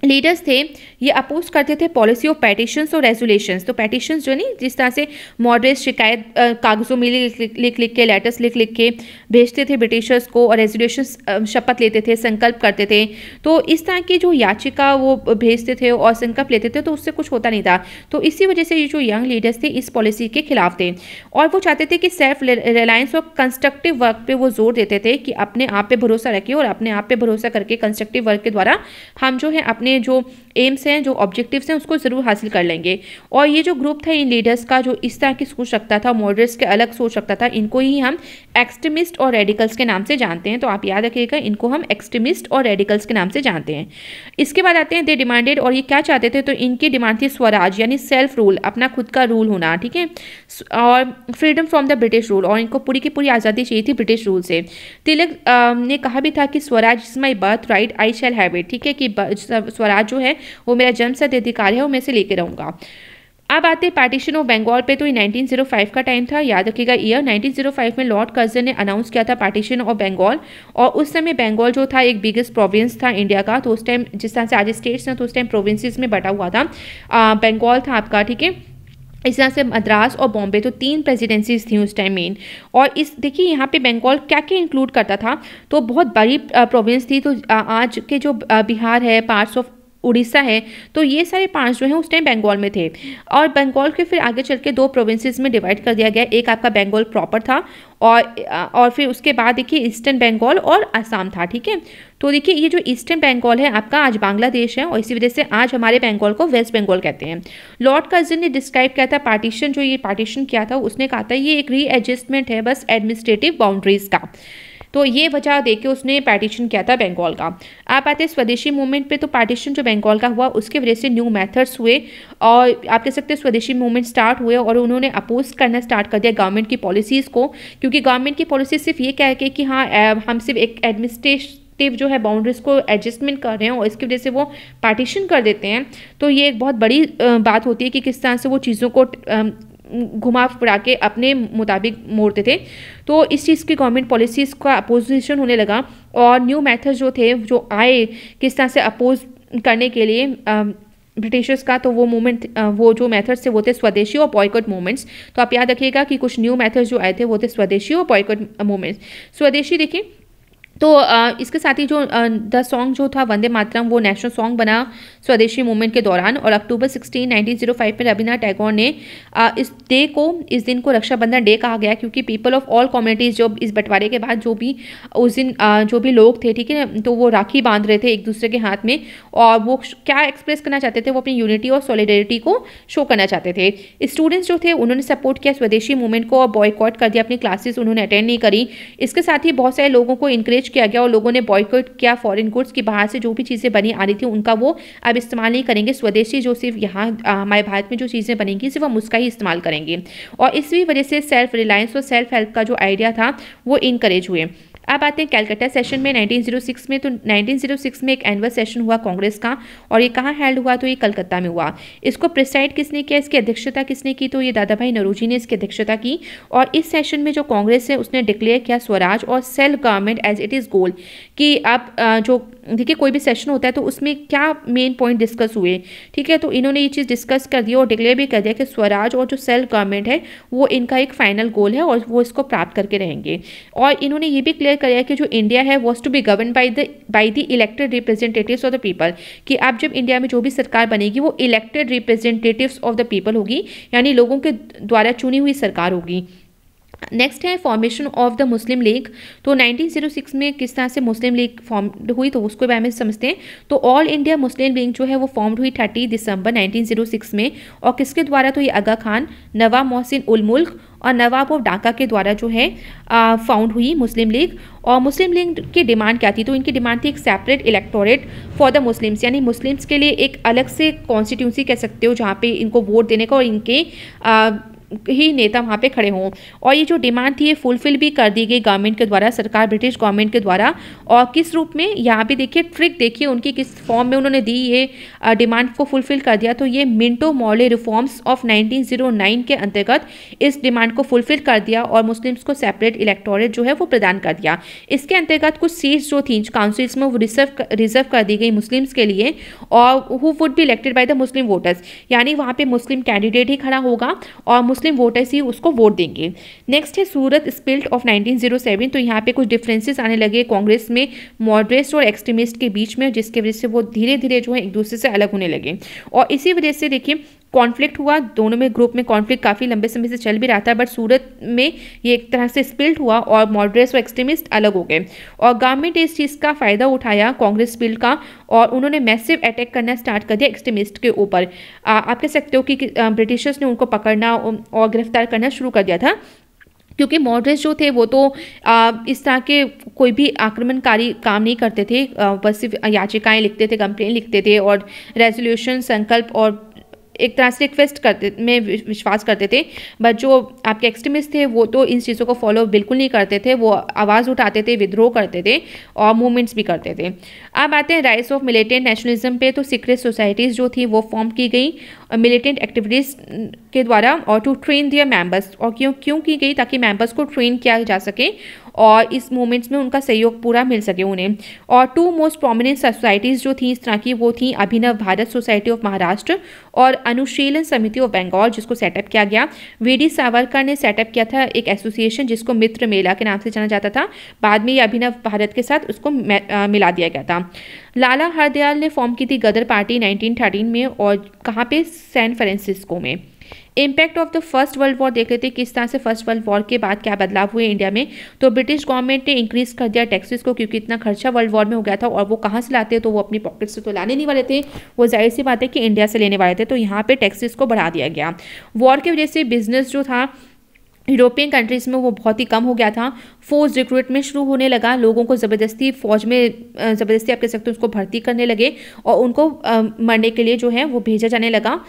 लीडर्स थे ये अपोज करते थे पॉलिसी ऑफ पैटिशंस और रेजुलेशंस तो पैटिशंस जो नहीं जिस तरह से मॉडरेट शिकायत कागज़ों में लिख लिख के लेटर्स लिख लिख के भेजते थे ब्रिटिशर्स को और रेजुलेशन शपथ लेते थे संकल्प करते थे तो इस तरह की जो याचिका वो भेजते थे और संकल्प लेते थे तो उससे कुछ होता नहीं था तो इसी वजह से ये जो यंग लीडर्स थे इस पॉलिसी के खिलाफ थे और वो चाहते थे कि सेल्फ रिलायंस और कंस्ट्रक्टिव वर्क पर वो जोर देते थे कि अपने आप पर भरोसा रखिए और अपने आप पर भरोसा करके कंस्ट्रक्टिव वर्क के द्वारा हम जो है अपने अपने जो एम्स हैं जो ऑब्जेक्टिव्स हैं उसको ज़रूर हासिल कर लेंगे और ये जो ग्रुप था इन लीडर्स का जो इस तरह की सोच रखता था मॉडर्स के अलग सोच रखता था इनको ही हम एक्सट्रीमिस्ट और रेडिकल्स के नाम से जानते हैं तो आप याद रखिएगा इनको हम एक्सट्रीमिस्ट और रेडिकल्स के नाम से जानते हैं इसके बाद आते हैं दे डिमांडेड और ये क्या चाहते थे तो इनकी डिमांड थी स्वराज यानी सेल्फ रूल अपना खुद का रूल होना ठीक है और freedom from the British rule और इनको पूरी की पूरी आज़ादी चाहिए थी ब्रिटिश रूल से तिलक ने कहा भी था कि swaraj is my birthright I shall have it ठीक है कि स्वराज जो है वो मेरा जन्मसिद्ध अधिकार है वो मैं इसे लेकर रहूँगा अब आते पार्टीशन ऑफ बंगाल पे तो ये 1905 का टाइम था याद रखिएगा ईयर 1905 में लॉर्ड कर्जन ने अनाउंस किया था पार्टीशन ऑफ बंगाल और उस समय बंगाल जो था एक बिगेस्ट प्रोविंस था इंडिया का तो उस टाइम जिस तरह से आज स्टेट्स हैं तो उस टाइम प्रोविंसेस में बटा हुआ था बंगाल था आपका ठीक है इस तरह से मद्रास और बॉम्बे तो तीन प्रेसिडेंसीज थी उस टाइम मेन और इस देखिए यहाँ पे बंगाल क्या क्या इंक्लूड करता था तो बहुत बड़ी प्रोविंस थी तो आज के जो बिहार है पार्ट्स ऑफ उड़ीसा है तो ये सारे पांच जो हैं उस टाइम बंगाल में थे और बंगाल के फिर आगे चल के दो प्रोविंसेस में डिवाइड कर दिया गया एक आपका बंगाल प्रॉपर था और और फिर उसके बाद देखिए ईस्टर्न बंगाल और असम था ठीक है तो देखिए ये जो ईस्टर्न बंगाल है आपका आज बांग्लादेश है और इसी वजह से आज हमारे बंगाल को वेस्ट बंगाल कहते हैं लॉर्ड कर्जन ने डिस्क्राइब किया था पार्टीशन जो ये पार्टीशन किया था उसने कहा था ये एक रीएडजस्टमेंट है बस एडमिनिस्ट्रेटिव बाउंड्रीज का तो ये वजह दे के उसने पार्टीशन किया था बंगाल का आप आते स्वदेशी मूवमेंट पे तो पार्टीशन जो बंगाल का हुआ उसके वजह से न्यू मैथड्स हुए और आप कह सकते हैं स्वदेशी मूवमेंट स्टार्ट हुए और उन्होंने अपोज करना स्टार्ट कर दिया गवर्नमेंट की पॉलिसीज़ को क्योंकि गवर्नमेंट की पॉलिसी सिर्फ ये कह के कि हाँ हम सिर्फ एक एडमिनिस्ट्रेशन टिव जो है बाउंड्रीज को एडजस्टमेंट कर रहे हैं और इसकी वजह से वो पार्टीशन कर देते हैं तो ये एक बहुत बड़ी बात होती है कि किस तरह से वो चीज़ों को घुमा फिरा के अपने मुताबिक मोड़ते थे तो इस चीज़ की गवर्नमेंट पॉलिसीज़ का अपोजिशन होने लगा और न्यू मैथड जो थे जो आए किस तरह से अपोज करने के लिए ब्रिटिशर्स का तो वो मूवमेंट वो जो मेथड्स थे वो थे स्वदेशी और बॉयकट मूवमेंट्स तो आप याद रखिएगा कि कुछ न्यू मेथड्स जो आए थे वो थे स्वदेशी और बॉयकट मूवमेंट्स स्वदेशी देखिए तो इसके साथ ही जो द सॉन्ग जो था वंदे मातरम वो नेशनल सॉन्ग बना स्वदेशी मूवमेंट के दौरान और अक्टूबर 16 1905 में रविन्द्रनाथ टैगोर ने इस डे को इस दिन को रक्षाबंधन डे कहा गया क्योंकि पीपल ऑफ ऑल कम्युनिटीज़ जो इस बंटवारे के बाद जो भी उस दिन जो भी लोग थे ठीक है तो वो राखी बांध रहे थे एक दूसरे के हाथ में और वो क्या एक्सप्रेस करना चाहते थे वो अपनी यूनिटी और सॉलिडरिटी को शो करना चाहते थे स्टूडेंट्स जो थे उन्होंने सपोर्ट किया स्वदेशी मूवमेंट को और बॉयकॉट कर दिया अपनी क्लासेस उन्होंने अटेंड नहीं करी इसके साथ ही बहुत सारे लोगों को इंकरेज कोशिश किया गया और लोगों ने बॉयकॉट किया फॉरेन गुड्स की बाहर से जो भी चीज़ें बनी आ रही थी उनका वो अब इस्तेमाल नहीं करेंगे स्वदेशी जो सिर्फ यहाँ हमारे भारत में जो चीज़ें बनेंगी सिर्फ हम उसका ही इस्तेमाल करेंगे और इसी वजह से सेल्फ रिलायंस और सेल्फ हेल्प का जो आइडिया था वो इनक्रेज हुए अब आते हैं कैलकाटा सेशन में 1906 में तो 1906 में एक एनुअल सेशन हुआ कांग्रेस का और ये कहाँ हेल्ड हुआ तो ये कलकत्ता में हुआ इसको प्रिसाइड किसने किया इसकी अध्यक्षता किसने की तो ये दादा भाई नरोजी ने इसकी अध्यक्षता की और इस सेशन में जो कांग्रेस है उसने डिक्लेयर किया स्वराज और self government as it is goal कि अब जो ठीक है कोई भी सेशन होता है तो उसमें क्या मेन पॉइंट डिस्कस हुए ठीक है तो इन्होंने ये चीज़ डिस्कस कर दी और डिक्लेयर भी कर दिया कि स्वराज और जो सेल्फ गवर्नमेंट है वो इनका एक फाइनल गोल है और वो इसको प्राप्त करके रहेंगे और इन्होंने ये भी क्लियर कर कि जो इंडिया है was to be govern by the by the elected representative of the people कि अब जब इंडिया में जो भी सरकार बनेगी वो elected representative of the people होगी यानी लोगों के द्वारा चुनी हुई सरकार होगी नेक्स्ट है formation of the Muslim League तो 1906 में किस तरह से मुस्लिम लीग फॉर्म हुई तो उसको बारे में समझते हैं तो ऑल इंडिया मुस्लिम लीग जो है वो फॉर्म्ड हुई 30 दिसंबर 1906 में और किसके द्वारा तो ये आगा खान नवाब मोहसिन उल मुल्क और नवाब ऑफ डाका के द्वारा जो है फाउंड हुई मुस्लिम लीग और मुस्लिम लीग की डिमांड क्या थी तो इनकी डिमांड थी एक separate electorate for the Muslims यानी मुस्लिम्स के लिए एक अलग से कॉन्स्टिट्यूंसी कह सकते हो जहाँ पे इनको वोट देने का और इनके आ, ही नेता वहाँ पे खड़े हों और ये जो डिमांड थी ये फुलफिल भी कर दी गई गवर्नमेंट के द्वारा सरकार ब्रिटिश गवर्नमेंट के द्वारा और किस रूप में यहाँ पे देखिए ट्रिक देखिए उनकी किस फॉर्म में उन्होंने दी ये डिमांड को फुलफिल कर दिया तो ये Minto Morley reforms of nineteen के अंतर्गत इस डिमांड को फुलफिल कर दिया और मुस्लिम्स को सेपरेट इलेक्टोरेट जो है वो प्रदान कर दिया इसके अंतर्गत कुछ सीट्स जो थी काउंसिल्स में वो रिजर्व रिजर्व कर दी गई मुस्लिम्स के लिए और who would be elected by the Muslim voters यानी वहाँ पर मुस्लिम कैंडिडेट ही खड़ा होगा और मुस्लिम वोटर्स ही उसको वोट देंगे नेक्स्ट है सूरत स्पिल्ट ऑफ 1907 तो यहाँ पे कुछ डिफरेंसेस आने लगे कांग्रेस में मॉडरेस्ट और एक्सट्रीमिस्ट के बीच में जिसकी वजह से वो धीरे धीरे जो है एक दूसरे से अलग होने लगे और इसी वजह से देखिए कॉन्फ्लिक्ट हुआ दोनों में ग्रुप में कॉन्फ्लिक्ट काफ़ी लंबे समय से चल भी रहा था बट सूरत में ये एक तरह से स्पिल्ट हुआ और मॉडरेट्स और एक्सट्रीमिस्ट अलग हो गए और गवर्नमेंट इस चीज़ का फ़ायदा उठाया कांग्रेस बिल का और उन्होंने मैसिव अटैक करना स्टार्ट कर दिया एक्सट्रीमिस्ट के ऊपर आप कह सकते हो कि ब्रिटिशर्स ने उनको पकड़ना और गिरफ्तार करना शुरू कर दिया था क्योंकि मॉडरेट्स जो थे वो तो आ, इस तरह के कोई भी आक्रमणकारी काम नहीं करते थे बस सिर्फ याचिकाएं लिखते थे कंप्लेन लिखते थे और रेजोल्यूशन संकल्प और एक तरह से रिक्वेस्ट करते में विश्वास करते थे बट जो आपके एक्सट्रीमिस्ट थे वो तो इन चीज़ों को फॉलो बिल्कुल नहीं करते थे वो आवाज़ उठाते थे विद्रोह करते थे और मूवमेंट्स भी करते थे अब आते हैं राइस ऑफ मिलिटेंट नेशनलिज्म पे तो सीक्रेट सोसाइटीज़ जो थी वो फॉर्म की गई मिलिटेंट एक्टिविटीज़ के द्वारा और टू ट्रेन दियर मेम्बर्स और क्यों क्यों की गई ताकि मेम्बर्स को ट्रेन किया जा सके और इस मूवमेंट्स में उनका सहयोग पूरा मिल सके उन्हें और टू मोस्ट प्रोमिनेंट सोसाइटीज़ जो थी इस तरह की वो थी अभिनव भारत सोसाइटी ऑफ महाराष्ट्र और अनुशीलन समिति ऑफ बंगाल जिसको सेटअप किया गया वी डी सावरकर ने सेटअप किया था एक एसोसिएशन जिसको मित्र मेला के नाम से जाना जाता था बाद में ये अभिनव भारत के साथ उसको मिला दिया गया था लाला हरदयाल ने फॉर्म की थी गदर पार्टी 1913 में और कहाँ पे सैन फ्रांसिस्को में impact of the first world war देख लेते किस तरह से फर्स्ट वर्ल्ड वॉर के बाद क्या बदलाव हुए इंडिया में तो ब्रिटिश गवर्नमेंट ने इंक्रीज कर दिया टैक्सेस को क्योंकि इतना खर्चा वर्ल्ड वॉर में हो गया था और वो कहाँ से लाते तो वो अपनी पॉकेट से तो लाने नहीं वाले थे वो जाहिर सी बात है कि इंडिया से लेने वाले थे तो यहाँ पर टैक्सेस को बढ़ा दिया गया वॉर की वजह से बिजनेस जो था यूरोपियन कंट्रीज़ में वो बहुत ही कम हो गया था फोर्स रिक्रूटमेंट शुरू होने लगा लोगों को ज़बरदस्ती फ़ौज में ज़बरदस्ती आप कह सकते हो उसको भर्ती करने लगे और उनको मरने के लिए जो है वो भेजा जाने लगा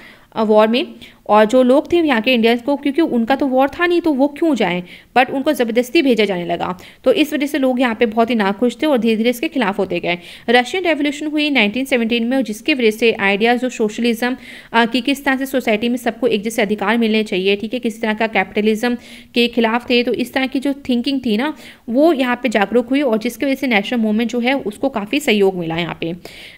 वॉर में और जो लोग थे यहाँ के इंडियंस को क्योंकि उनका तो वॉर था नहीं तो वो क्यों जाएँ बट उनको ज़बरदस्ती भेजा जाने लगा तो इस वजह से लोग यहाँ पे बहुत ही नाखुश थे और धीरे धीरे इसके खिलाफ होते गए रशियन रेवोल्यूशन हुई 1917 में और जिसके वजह से आइडियाज़ जो सोशलिज्म कि किस तरह से सोसाइटी में सबको एक जैसे अधिकार मिलने चाहिए ठीक है किसी तरह का कैपिटलिज्म के खिलाफ थे तो इस तरह की जो थिंकिंग थी ना वो यहाँ पर जागरूक हुई और जिसकी वजह से नेशनल मूवमेंट जो है उसको काफ़ी सहयोग मिला यहाँ पे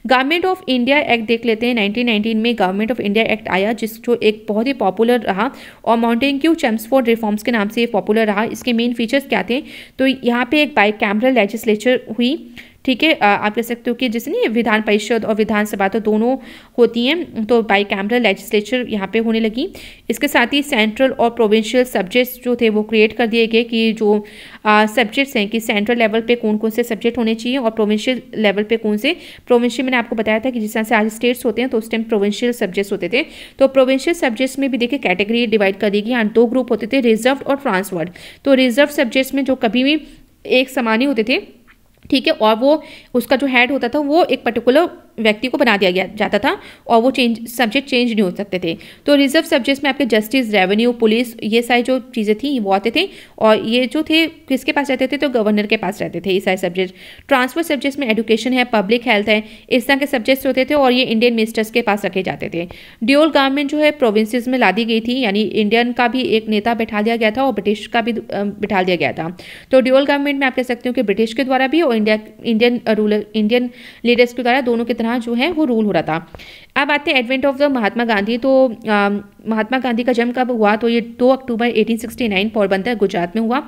गवर्नमेंट ऑफ इंडिया एक्ट देख लेते हैं नाइनटीन में गवर्नमेंट ऑफ इंडिया एक्ट आया जिस जो एक बहुत ही पॉपुलर रहा और माउंटेन क्यू चैम्सफोर्ड रिफॉर्म्स के नाम से ये पॉपुलर रहा इसके मेन फीचर्स क्या थे तो यहाँ पे एक बाइक कैमरा लेजिस्लेचर हुई ठीक है आप कह सकते हो कि जैसे नहीं विधान परिषद और विधानसभा तो दोनों होती हैं तो बाई कैमरल लेजिस्लेचर यहाँ पे होने लगी इसके साथ ही सेंट्रल और प्रोविंशियल सब्जेक्ट्स जो थे वो क्रिएट कर दिए गए कि जो सब्जेक्ट्स हैं कि सेंट्रल लेवल पे कौन कौन से सब्जेक्ट होने चाहिए और प्रोविंशियल लेवल पे कौन से प्रोविंशियल मैंने आपको बताया था कि जिस तरह से आज स्टेट्स होते हैं तो उस टाइम प्रोविंशियल सब्जेक्ट्स होते थे तो प्रोविंशियल सब्जेक्ट्स में भी देखिए कैटेगरी डिवाइड कर दी गई यहाँ दो ग्रुप होते थे रिजर्व और ट्रांसवर्ड तो रिजर्व सब्जेक्ट्स में जो कभी भी एक समान ही होते थे ठीक है और वो उसका जो हेड होता था वो एक पर्टिकुलर व्यक्ति को बना दिया गया जाता था और वो चेंज सब्जेक्ट चेंज नहीं हो सकते थे तो रिजर्व सब्जेक्ट्स में आपके जस्टिस रेवेन्यू पुलिस ये सारी जो चीज़ें थी वो आते थे और ये जो थे किसके पास रहते थे तो गवर्नर के पास रहते थे ये सारे सब्जेक्ट ट्रांसफर सब्जेक्ट्स में एजुकेशन है पब्लिक हेल्थ है इस तरह के सब्जेक्ट्स होते थे और ये इंडियन मिनिस्टर्स के पास रखे जाते थे ड्योल गवर्नमेंट जो है प्रोविंसेस में ला दी गई थी यानी इंडियन का भी एक नेता बैठा दिया गया था और ब्रिटिश का भी बिठा दिया गया था तो ड्योल गवर्नमेंट में आप कह सकते हो कि ब्रिटिश के द्वारा भी और India Indian ruler Indian leaders के द्वारा दोनों की तरह यहाँ जो है वो रूल हो रहा था अब आते हैं advent of the Mahatma Gandhi तो आ, महात्मा गांधी का जन्म कब हुआ तो ये 2 अक्टूबर 1869 पोरबंदर गुजरात में हुआ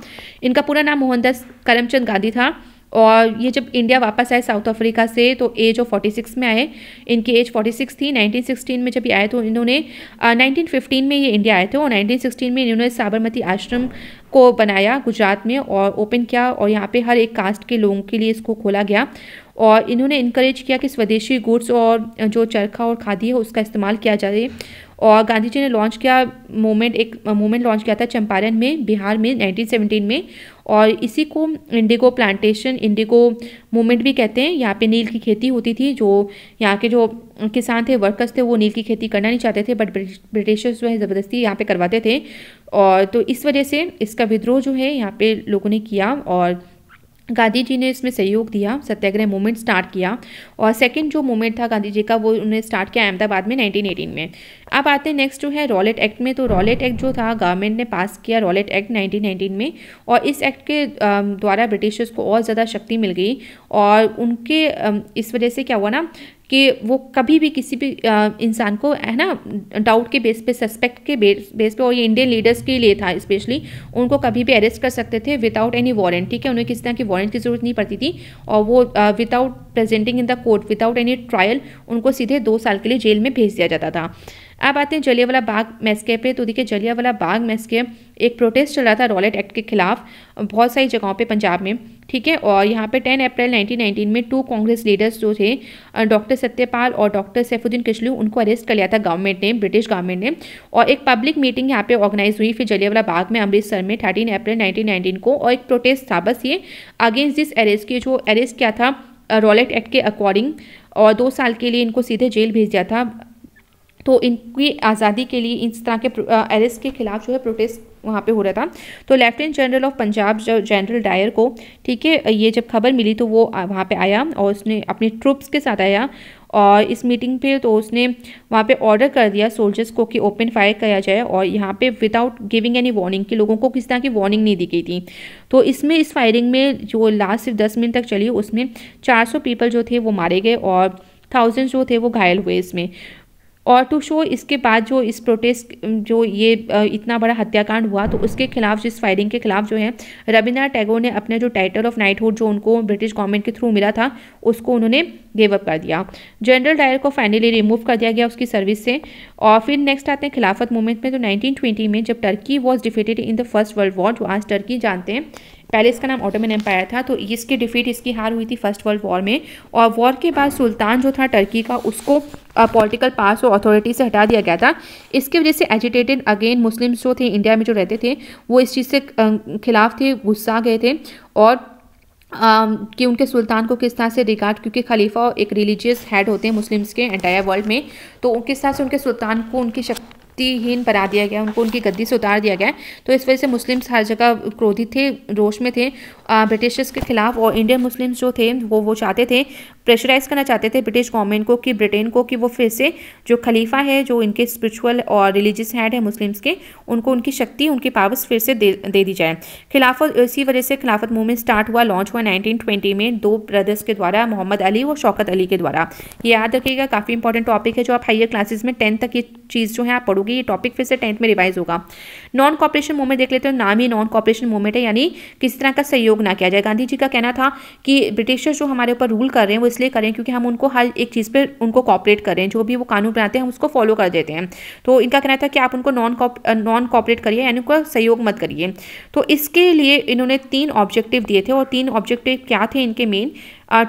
इनका पूरा नाम मोहनदास करमचंद गांधी था और ये जब इंडिया वापस आए साउथ अफ्रीका से तो एज ऑफ 46 में आए इनकी एज 46 थी 1916 में जब ये आए तो इन्होंने आ, 1915 में ये इंडिया आए थे और 1916 में इन्होंने साबरमती आश्रम को बनाया गुजरात में और ओपन किया और यहाँ पे हर एक कास्ट के लोगों के लिए इसको खोला गया और इन्होंने इनक्रेज किया कि स्वदेशी गुड्स और जो चरखा और खादी है उसका इस्तेमाल किया जाए और गांधी जी ने लॉन्च किया मूवमेंट एक मूवमेंट लॉन्च किया था चंपारण में बिहार में 1917 में और इसी को इंडिगो प्लांटेशन इंडिगो मूवमेंट भी कहते हैं यहाँ पे नील की खेती होती थी जो यहाँ के जो किसान थे वर्कर्स थे वो नील की खेती करना नहीं चाहते थे बट ब्रिटिशर्स जो है ज़बरदस्ती यहाँ पे करवाते थे और तो इस वजह से इसका विद्रोह जो है यहाँ पर लोगों ने किया और गांधी जी ने इसमें सहयोग दिया सत्याग्रह मूवमेंट स्टार्ट किया और सेकंड जो मूवमेंट था गांधी जी का वो उन्होंने स्टार्ट किया अहमदाबाद में 1918 में अब आते हैं नेक्स्ट जो है रॉलेट एक्ट में तो रॉलेट एक्ट जो था गवर्नमेंट ने पास किया रॉलेट एक्ट 1919 में और इस एक्ट के द्वारा ब्रिटिशर्स को और ज़्यादा शक्ति मिल गई और उनके इस वजह से क्या हुआ ना कि वो कभी भी किसी भी इंसान को है ना डाउट के बेस पे सस्पेक्ट के बेस बेस पे और ये इंडियन लीडर्स के लिए था स्पेशली उनको कभी भी अरेस्ट कर सकते थे विदाउट एनी वारंट ठीक है उन्हें किसी तरह की वारंट की जरूरत नहीं पड़ती थी और वो without presenting in the court without any trial उनको सीधे दो साल के लिए जेल में भेज दिया जाता था अब आते हैं जलियावाला बाग मैस्के पे तो देखिए जलियावाला बाग मैस्के एक प्रोटेस्ट चल रहा था रॉलेट एक्ट के खिलाफ बहुत सारी जगहों पे पंजाब में ठीक है और यहाँ पे 10 अप्रैल 1919 में टू कांग्रेस लीडर्स जो थे डॉक्टर सत्यपाल और डॉक्टर सैफुद्दीन किशलू उनको अरेस्ट कर लिया था गवर्नमेंट ने ब्रिटिश गवर्नमेंट ने और एक पब्लिक मीटिंग यहाँ पे ऑर्गेनाइज हुई फिर जलियावाला बाग में अमृतसर में थर्टीन अप्रैल नाइनटीन को और एक प्रोटेस्ट था बस ये अगेंस्ट दिस अरेस्ट की जो अरेस्ट किया था रॉलेट एक्ट के अकॉर्डिंग और दो साल के लिए इनको सीधे जेल भेज दिया था तो इनकी आज़ादी के लिए इस तरह के अरेस्ट के खिलाफ जो है प्रोटेस्ट वहाँ पे हो रहा था तो लेफ्टिनेंट जनरल ऑफ पंजाब जो जनरल डायर को ठीक है ये जब खबर मिली तो वो वहाँ पे आया और उसने अपनी ट्रुप्स के साथ आया और इस मीटिंग पे तो उसने वहाँ पे ऑर्डर कर दिया सोल्जर्स को कि ओपन फायर किया जाए और यहाँ पे विदाउट गिविंग एनी वार्निंग कि लोगों को किस तरह की वार्निंग नहीं दी गई थी तो इसमें इस फायरिंग में जो लास्ट सिर्फ दस मिनट तक चली उसमें चार पीपल जो थे वो मारे गए और थाउजेंड्स जो थे वो घायल हुए इसमें और टू शो इसके बाद जो इस प्रोटेस्ट जो ये इतना बड़ा हत्याकांड हुआ तो उसके खिलाफ जिस फायरिंग के खिलाफ जो है रविन्द्रनाथ टैगोर ने अपने जो टाइटल ऑफ नाइटहुड जो उनको ब्रिटिश गवर्नमेंट के थ्रू मिला था उसको उन्होंने गिव अप कर दिया जनरल डायर को फाइनली रिमूव कर दिया गया उसकी सर्विस से और फिर नेक्स्ट आते हैं खिलाफत मूवमेंट में तो नाइनटीन में जब Turkey was defeated in the first world war जो आज टर्की जानते हैं पहले इसका नाम ऑटोमन एम्पायर था तो इसकी डिफीट इसकी हार हुई थी फर्स्ट वर्ल्ड वॉर में और वॉर के बाद सुल्तान जो था टर्की का उसको पॉलिटिकल पास और अथॉरिटी से हटा दिया गया था इसकी वजह से एजिटेटेड अगेन मुस्लिम्स जो थे इंडिया में जो रहते थे वो इस चीज़ से खिलाफ थे गुस्सा गए थे और कि उनके सुल्तान को किस तरह से रिगार्ड क्योंकि खलीफा एक रिलीजियस हेड होते हैं मुस्लिम्स के एंटायर वर्ल्ड में तो किस तरह से उनके सुल्तान को उनकी शक्ति शक्तिहीन बना दिया गया उनको उनकी गद्दी से उतार दिया गया तो इस वजह से मुस्लिम्स हर जगह क्रोधित थे रोष में थे ब्रिटिशर्स के खिलाफ और इंडियन मुस्लिम्स जो थे वो वो चाहते थे प्रेशराइज करना चाहते थे ब्रिटिश गवर्नमेंट को कि ब्रिटेन को कि वो फिर से जो खलीफा है जो इनके स्पिरिचुअल और रिलीजियस हैड है मुस्लिम्स के उनको उनकी शक्ति उनकी पावर्स फिर से दे, दे दी जाए खिलाफत इसी वजह से खिलाफत मूवमेंट स्टार्ट हुआ लॉन्च हुआ नाइनटीन में दो ब्रदर्स के द्वारा मोहम्मद अली और शौकत अली के द्वारा ये याद रखिएगा काफ़ी इंपॉर्टेंट टॉपिक है जो आप हाइयर क्लासेज में टेंथ तक ये चीज़ जो है आप पढ़ोगे ये टॉपिक फिर से टेंथ में रिवाइज होगा नॉन कॉपरेशन मूवमेंट देख लेते हो नाम ही नॉन कॉपरेशन मूवमेंट है यानी किसी तरह का सहयोग ना किया जाए गांधी जी का कहना था कि ब्रिटिशर्स जो हमारे ऊपर रूल कर रहे हैं वो इसलिए करें क्योंकि हम उनको हर एक चीज़ पर उनको कॉपरेट करें जो भी वो कानून बनाते हैं हम उसको फॉलो कर देते हैं तो इनका कहना था कि आप उनको नॉन नॉन कॉपरेट करिए यानी उनका सहयोग मत करिए तो इसके लिए इन्होंने तीन ऑब्जेक्टिव दिए थे और तीन ऑब्जेक्टिव क्या थे इनके main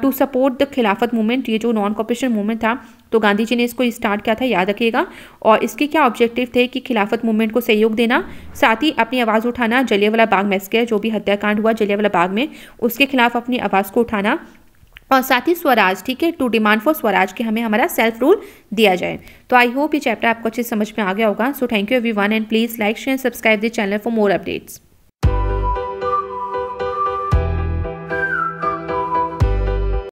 to support the Khilafat movement ये जो नॉन कॉपरेशन मूवमेंट था तो गांधी जी ने इसको स्टार्ट किया था याद रखिएगा और इसके क्या ऑब्जेक्टिव थे कि खिलाफत मूवमेंट को सहयोग देना साथ ही अपनी आवाज़ उठाना जलियावाला बाग मैस्कर जो भी हत्याकांड हुआ जलियावाला बाग में उसके खिलाफ अपनी आवाज़ को उठाना और साथ ही स्वराज ठीक है टू डिमांड फॉर स्वराज के हमें हमारा सेल्फ रूल दिया जाए तो आई होप ये चैप्टर आपको अच्छे समझ में आ गया होगा so thank you everyone and please like share subscribe the channel for more updates